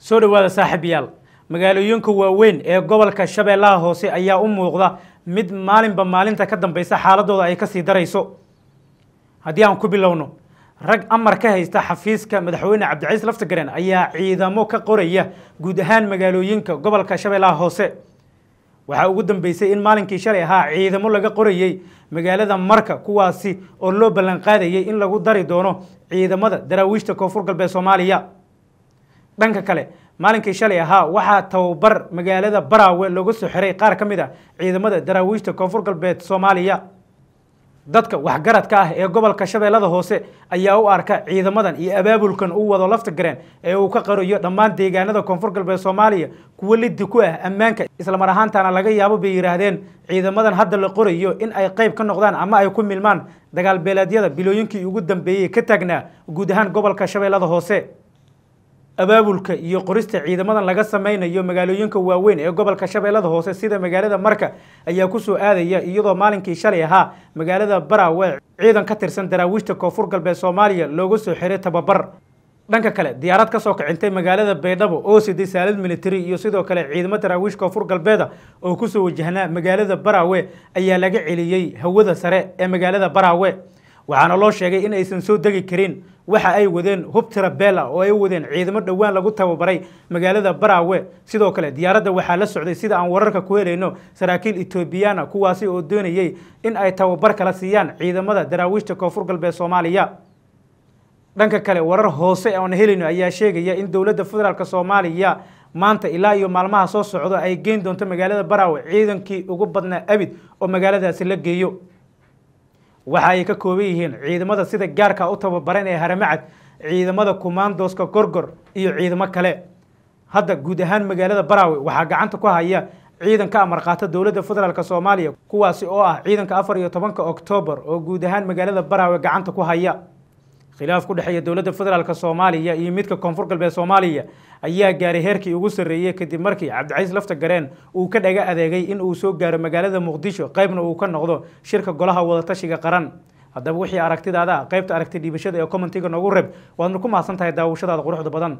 soo dhowaada saaxiibayaal magaalooyinka waaweyn ee gobolka shabeellaha hoose ayaa u muuqda mid maalinba maalinta ka dambaysa xaaladooda ay ka sii darayso haddii aan ku bilowno rag amar ka haysta xafiiska madaxweyne cabdiciis laftagaren ayaa ciidamo ka qoraya guud ahaan magaalooyinka gobolka shabeellaha hoose waxaa ugu dambeysay in maalinkii shalay ahaa ciidamo laga qorayey magaalada marka kuwaasi oo loo ballan in lagu dari doono ciidamada daraawiishta koonfur galbeed soomaaliya dhanka kale maalinkii shalay ahaa waxaa tababar magaalada baraawe looga soo xiray qaar ka mid a ah ciidamada daraawiishta koonfur galbeed soomaaliya dadka waxgaradka ah ee gobolka shabeellada hoose ayaa u arka ciidamadan iyo abaabulkan uu wado lafta gareen ee uu ka qarayo dhammaan deegaanada koonfur galbeed soomaaliya kuwo liddi ku ah ammaanka islamar ahaantaana laga yaabo bay yidhaahdeen ciidamadan hadda la qorayo in ay qayb ka noqdaan ama ay ku milmaan dagaalbeeleedyada bilooyinkii ugu dambeeyey ka taagnaa guud ahaan gobolka shabeellada hoose abaabulka iyo qorista ciidamadan laga sameynayo magaalooyinka waaweyn ee gobolka shabeellada hoose sida magaalada marka ayaa kusoo aadaya iyadoo maalinkii shalay ahaa magaalada barawee ciidan ka tirsan daraawiishta koonfur galbeed soomaaliya looga soo xiray tababar dhanka kale diyaarad ka soo kicintay magaalada baydhabo oo siday saalad militari iyo sidoo kale ciidamo daraawiish koonfur galbeeda oo kusoo wajahnaa magaalada barawe ayaa laga celiyey hawada sare ee magaalada barawe waxaana loo sheegay inaysan soo degi karin waxa ay wadeen hub tirabela oo ay u wadeen ciidamo dhowaan lagu tababaray magaalada baraawe sidoo kale diyaaradda waxaa la socday sida aan wararka ku helayno saraakiil etoobiyana kuwaasi oo doonayey in ay tababar kala siiyaan ciidamada daraawiishta koonfur galbeed soomaaliya dhanka kale warar hoose aan helayno ayaa sheegaya in dowladda federaalk soomaaliya maanta ilaa iyo maalmaha soo socdo ay geyn doonto magaalada baraawe ciidankii ugu badnaa abid oo magaaladaasi la geeyo waxa ay ka kooban yihiin ciidamada sida gaarka u tababaran ee haramacad ciidamada kumaandooska gorgor iyo ciidamo kale hadda guud ahaan magaalada baraawe waxaa gacanta ku haya ciidanka amarqaato dowladda federaalk soomaaliya kuwaasi oo ah ciidanka afar iyo tobanka oktoobar oo guud ahaan magaalada baraawe gacanta ku haya khilaaf ku dhexeeya dowladda federaalk soomaaliya iyo midka koonfur galbeed soomaaliya ayaa gaaray heerkii ugu sarreeyey kadib markii cabdicaiis lafta gareen uu ka dhaga adeegay in uu soo gaaro magaalada muqdisho qaybna uu ka noqdo shirka golaha wadatashiga qaran haddaba wixii aragtidaada qaybta aragti dhiibashada ee commentiga noogu reb waadna ku mahadsan tahay daawashadaada quruxda badan